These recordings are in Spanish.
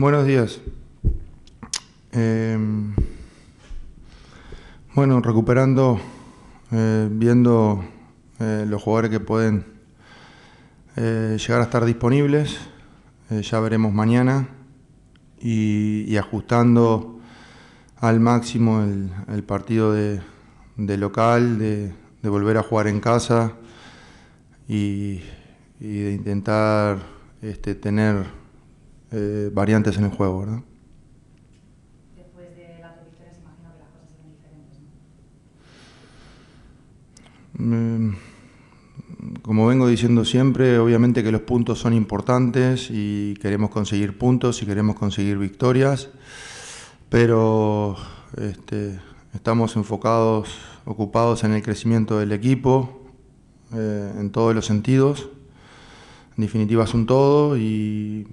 Buenos días. Em, bueno, recuperando, eh, viendo eh, los jugadores que pueden eh, llegar a estar disponibles, ya veremos mañana, y, ajustando al máximo el, partido de, local, de, volver a jugar en casa y, de intentar este, tener eh, variantes en el juego, Después de las dos victorias, imagino que las cosas diferentes, ¿no? Mm, como vengo diciendo siempre, obviamente que los puntos son importantes y queremos conseguir puntos y queremos conseguir victorias, pero este, estamos enfocados, ocupados en el crecimiento del equipo, eh, en todos los sentidos. En definitiva es un todo y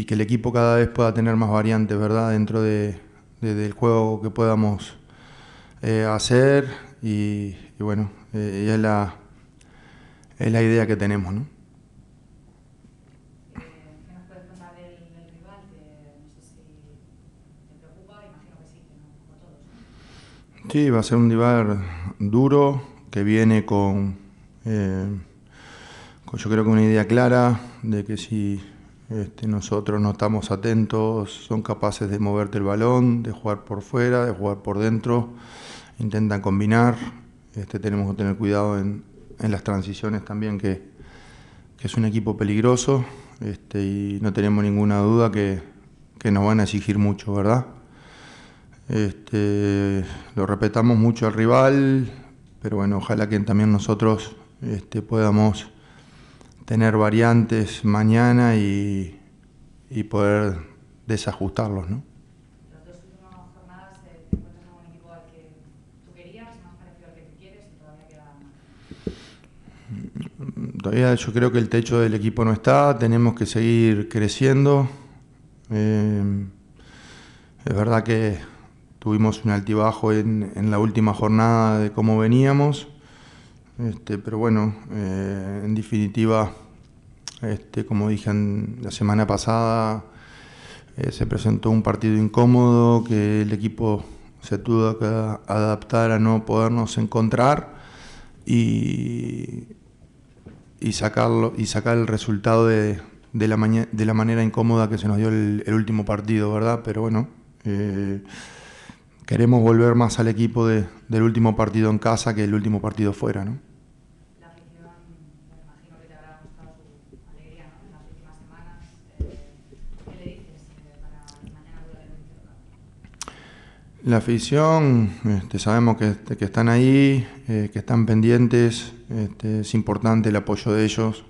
y que el equipo cada vez pueda tener más variantes, ¿verdad? Dentro del juego que podamos eh, hacer y, bueno, eh, es, la, es la idea que tenemos, ¿no? Sí, va a ser un rival duro que viene con, eh, con, yo creo que una idea clara de que si este, nosotros no estamos atentos, son capaces de moverte el balón, de jugar por fuera, de jugar por dentro, intentan combinar. Este, tenemos que tener cuidado en, las transiciones también, que, es un equipo peligroso este, y no tenemos ninguna duda que, nos van a exigir mucho, ¿verdad? Este, lo respetamos mucho al rival, pero bueno, ojalá que también nosotros podamos tener variantes mañana y, y poder desajustarlos, ¿no? Todavía yo creo que el techo del equipo no está, tenemos que seguir creciendo. Eh, es verdad que tuvimos un altibajo en, en, la última jornada de cómo veníamos, este, pero bueno, eh, en definitiva este, como dije en, la semana pasada, eh, se presentó un partido incómodo que el equipo se tuvo que adaptar a no podernos encontrar y, sacarlo, y sacar el resultado de, la manera incómoda que se nos dio el, último partido, ¿verdad? Pero bueno, eh, queremos volver más al equipo del último partido en casa que el último partido fuera, ¿no? La afición, este, sabemos este, que, están ahí, eh, que están pendientes, este, es importante el apoyo de ellos.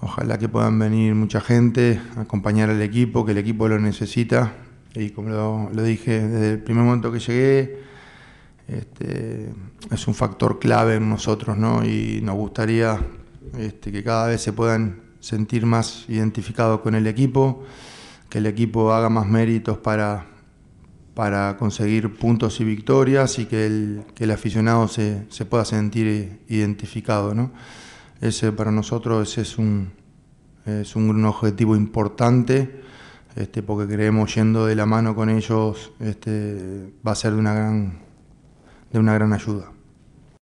Ojalá que puedan venir mucha gente acompañar al equipo, que el equipo lo necesita. Y como lo, dije desde el primer momento que llegué, es un factor clave en nosotros, ¿no? Y nos gustaría que cada vez se puedan sentir más identificados con el equipo, que el equipo haga más méritos para para conseguir puntos y victorias y que el, aficionado se, se, pueda sentir identificado. Ese para nosotros ese es un, es un objetivo importante este, porque creemos yendo de la mano con ellos este, va a ser de una gran, de una gran ayuda.